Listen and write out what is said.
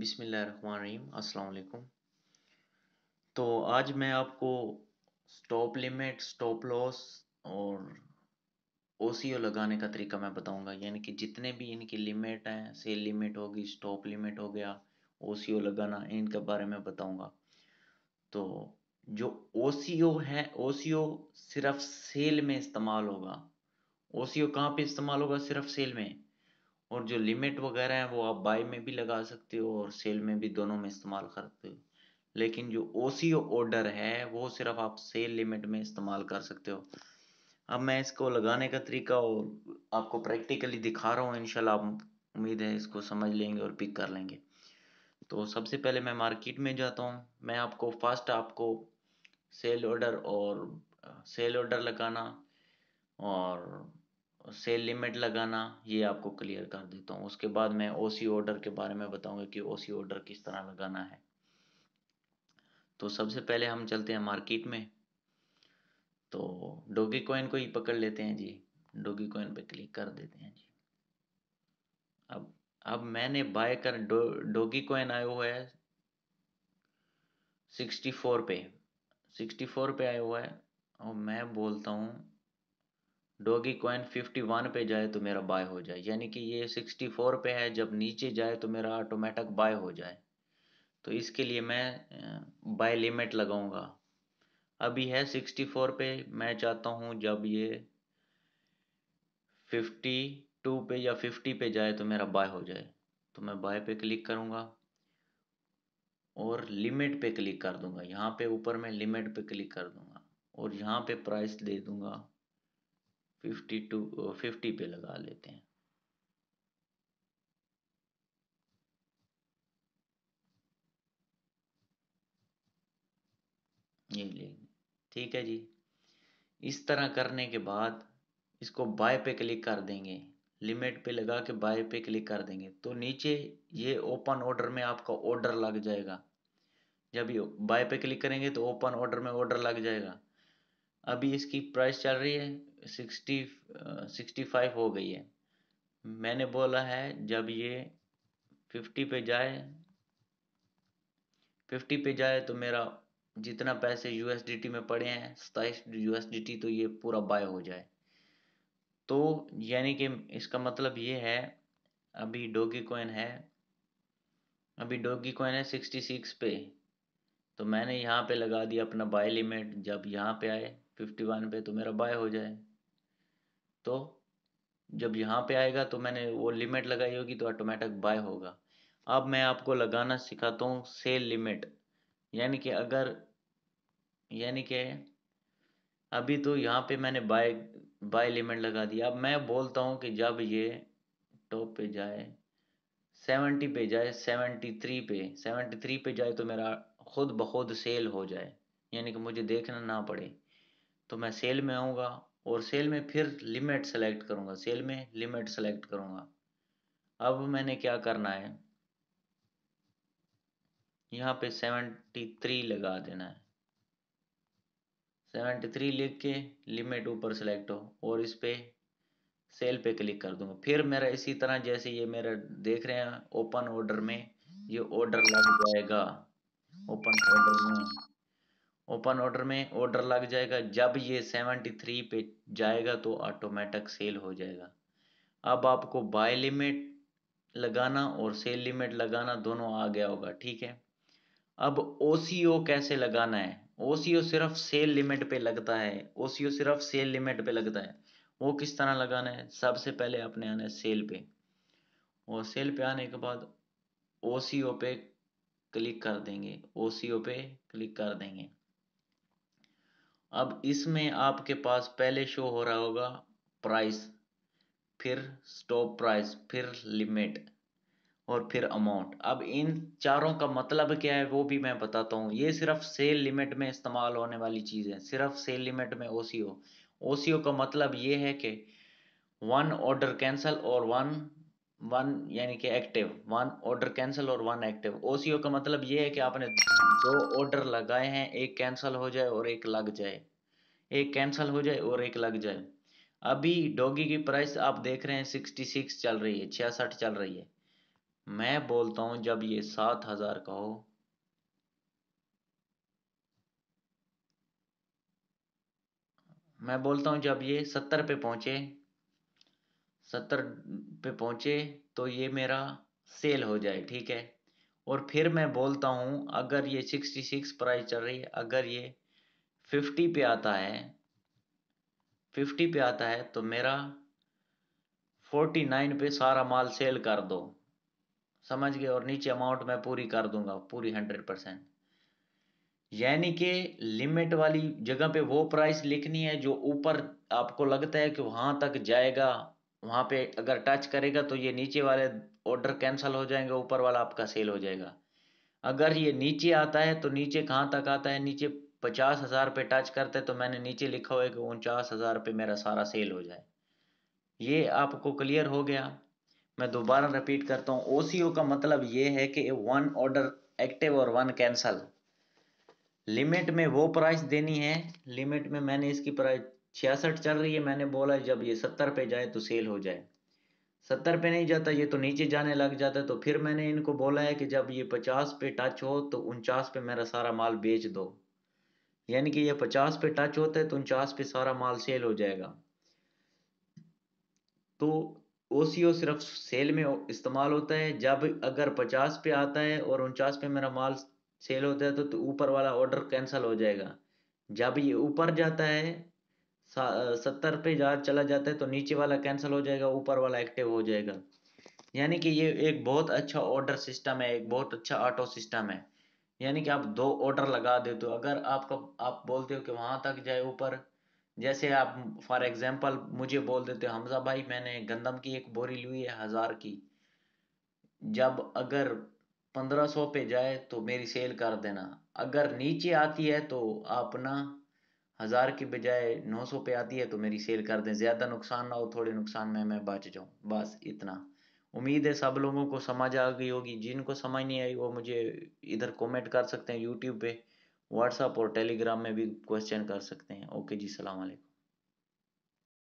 बिसमीम अस्सलाम तो आज मैं आपको स्टॉप लिमिट स्टॉप लॉस और ओसीओ लगाने का तरीका मैं बताऊंगा यानी कि जितने भी इनकी लिमिट हैं सेल लिमिट होगी स्टॉप लिमिट हो गया ओसीओ लगाना इनके बारे में बताऊंगा तो जो ओसीओ है ओसीओ सिर्फ सेल में इस्तेमाल होगा ओसीओ कहाँ पे इस्तेमाल होगा सिर्फ सेल में और जो लिमिट वगैरह है वो आप बाय में भी लगा सकते हो और सेल में भी दोनों में इस्तेमाल कर सकते हो लेकिन जो ओ ऑर्डर है वो सिर्फ आप सेल लिमिट में इस्तेमाल कर सकते हो अब मैं इसको लगाने का तरीका और आपको प्रैक्टिकली दिखा रहा हूँ इनशाला आप उम्मीद है इसको समझ लेंगे और पिक कर लेंगे तो सबसे पहले मैं मार्केट में जाता हूँ मैं आपको फर्स्ट आपको सेल ऑर्डर और सेल ऑर्डर लगाना और सेल लिमिट लगाना ये आपको क्लियर कर देता हूँ उसके बाद मैं ओसी ऑर्डर के बारे में बताऊंगा कि ओसी ऑर्डर किस तरह लगाना है तो सबसे पहले हम चलते हैं मार्केट में तो डोगी कॉइन को ही पकड़ लेते हैं जी डोगी कॉइन पे क्लिक कर देते हैं जी अब अब मैंने बाय कर डो, डोगी कॉइन आया हुआ है सिक्सटी फोर पे सिक्सटी फोर पे आया हुआ है और मैं बोलता हूँ डोगी कॉइन 51 पे जाए तो मेरा बाय हो जाए यानी कि ये 64 पे है जब नीचे जाए तो मेरा ऑटोमेटिक बाय हो जाए तो इसके लिए मैं बाय लिमिट लगाऊंगा अभी है 64 पे मैं चाहता हूँ जब ये 52 पे या 50 पे जाए तो मेरा बाय हो जाए तो मैं बाय पे क्लिक करूँगा और लिमिट पे क्लिक कर दूंगा यहाँ पे ऊपर मैं लिमिट पे क्लिक कर दूंगा और यहाँ पे प्राइस दे दूंगा फिफ्टी टू फिफ्टी पे लगा लेते हैं ये ले ठीक है जी इस तरह करने के बाद इसको बाय पे क्लिक कर देंगे लिमिट पे लगा के बाय पे क्लिक कर देंगे तो नीचे ये ओपन ऑर्डर में आपका ऑर्डर लग जाएगा जब ये बाय पे क्लिक करेंगे तो ओपन ऑर्डर में ऑर्डर लग जाएगा अभी इसकी प्राइस चल रही है सिक्सटी सिक्सटी फाइव हो गई है मैंने बोला है जब ये फिफ्टी पे जाए फिफ्टी पे जाए तो मेरा जितना पैसे यू में पड़े हैं सताइस यू तो ये पूरा बाय हो जाए तो यानी कि इसका मतलब ये है अभी डोगी कोइन है अभी डोगी कोइन है सिक्सटी सिक्स पे तो मैंने यहाँ पे लगा दिया अपना बाय लिमिट जब यहाँ पे आए फिफ्टी वन पे तो मेरा बाय हो जाए तो जब यहाँ पे आएगा तो मैंने वो लिमिट लगाई होगी तो ऑटोमेटिक बाय होगा अब मैं आपको लगाना सिखाता हूँ सेल लिमिट यानी कि अगर यानी कि अभी तो यहाँ पे मैंने बाय बाय लिमिट लगा दिया अब मैं बोलता हूँ कि जब ये टॉप पे जाए सेवेंटी पे जाए सेवेंटी थ्री पे सेवेंटी थ्री पे जाए तो मेरा खुद ब खुद सेल हो जाए यानी कि मुझे देखना ना पड़े तो मैं सेल में आऊँगा और सेल में फिर लिमिट सेलेक्ट करूंगा सेल में लिमिट सेलेक्ट करूंगा अब मैंने क्या करना है यहाँ पे सेवेंटी थ्री लगा देना है सेवेंटी थ्री लिख के लिमिट ऊपर सेलेक्ट हो और इस पे सेल पे क्लिक कर दूंगा फिर मेरा इसी तरह जैसे ये मेरा देख रहे हैं ओपन ऑर्डर में ये ऑर्डर लग जाएगा ओपन ऑर्डर में ओपन ऑर्डर में ऑर्डर लग जाएगा जब ये सेवेंटी थ्री पे जाएगा तो ऑटोमेटिक सेल हो जाएगा अब आपको बाय लिमिट लगाना और सेल लिमिट लगाना दोनों आ गया होगा ठीक है अब ओ कैसे लगाना है ओ सिर्फ सेल लिमिट पे लगता है ओ सिर्फ सेल लिमिट पे लगता है वो किस तरह लगाना है सबसे पहले आपने आना है सेल पे और सेल पे आने के बाद ओ पे क्लिक कर देंगे ओ पे क्लिक कर देंगे अब इसमें आपके पास पहले शो हो रहा होगा प्राइस फिर स्टॉप प्राइस फिर लिमिट और फिर अमाउंट अब इन चारों का मतलब क्या है वो भी मैं बताता हूँ ये सिर्फ सेल लिमिट में इस्तेमाल होने वाली चीज़ है सिर्फ सेल लिमिट में ओ ओसीओ का मतलब ये है कि वन ऑर्डर कैंसिल और वन वन यानी कि एक्टिव वन ऑर्डर कैंसिल और वन एक्टिव ओ का मतलब ये है कि आपने दो ऑर्डर लगाए हैं एक कैंसिल हो जाए और एक लग जाए एक कैंसिल हो जाए और एक लग जाए अभी डॉगी की प्राइस आप देख रहे हैं सिक्सटी सिक्स चल रही है छियासठ चल रही है मैं बोलता हूँ जब ये सात हजार का हो मैं बोलता हूँ जब ये सत्तर पे पहुंचे सत्तर पे पहुँचे तो ये मेरा सेल हो जाए ठीक है और फिर मैं बोलता हूँ अगर ये सिक्सटी सिक्स प्राइस चल रही है अगर ये फिफ्टी पे आता है फिफ्टी पे आता है तो मेरा फोर्टी नाइन पे सारा माल सेल कर दो समझ गए और नीचे अमाउंट मैं पूरी कर दूंगा पूरी हंड्रेड परसेंट यानी कि लिमिट वाली जगह पे वो प्राइस लिखनी है जो ऊपर आपको लगता है कि वहाँ तक जाएगा वहाँ पे अगर टच करेगा तो ये नीचे वाले ऑर्डर कैंसिल हो जाएंगे ऊपर वाला आपका सेल हो जाएगा अगर ये नीचे आता है तो नीचे कहाँ तक आता है नीचे पचास हज़ार पे टच करते तो मैंने नीचे लिखा हुआ है कि उनचास हज़ार पे मेरा सारा सेल हो जाए ये आपको क्लियर हो गया मैं दोबारा रिपीट करता हूँ ओ का मतलब ये है कि वन ऑर्डर एक्टिव और वन कैंसल लिमिट में वो प्राइस देनी है लिमिट में मैंने इसकी प्राइस छियासठ चल रही है मैंने बोला जब ये सत्तर पे जाए तो सेल हो जाए सत्तर पे नहीं जाता ये तो नीचे जाने लग जाता है तो फिर मैंने इनको बोला है कि जब ये पचास पे टच हो तो उनचास पे मेरा सारा माल बेच दो यानी कि ये पचास पे टच होता है तो उनचास पे सारा माल सेल हो जाएगा तो ओ सिर्फ सेल में इस्तेमाल होता है जब अगर पचास पे आता है और उनचास पे मेरा माल सेल होता है तो, तो ऊपर तो वाला ऑर्डर कैंसिल हो जाएगा जब ये ऊपर जाता है सत्तर पे जहाँ चला जाता है तो नीचे वाला कैंसिल हो जाएगा ऊपर वाला एक्टिव हो जाएगा यानी कि ये एक बहुत अच्छा ऑर्डर सिस्टम है एक बहुत अच्छा ऑटो सिस्टम है यानी कि आप दो ऑर्डर लगा देते हो अगर आपका आप बोलते हो कि वहाँ तक जाए ऊपर जैसे आप फॉर एग्ज़ाम्पल मुझे बोल देते हो हमजा भाई मैंने गंदम की एक बोरी ली है हज़ार की जब अगर पंद्रह सौ पे जाए तो मेरी सेल कर देना अगर नीचे आती है तो आप ना हज़ार की बजाय नौ सौ पे आती है तो मेरी सेल कर दें ज़्यादा नुकसान ना हो थोड़े नुकसान में मैं बच जाऊँ बस इतना उम्मीद है सब लोगों को समझ आ गई होगी जिनको समझ नहीं आई वो मुझे इधर कमेंट कर सकते हैं यूट्यूब पे व्हाट्सअप और टेलीग्राम में भी क्वेश्चन कर सकते हैं ओके जी सलाम वालेकुम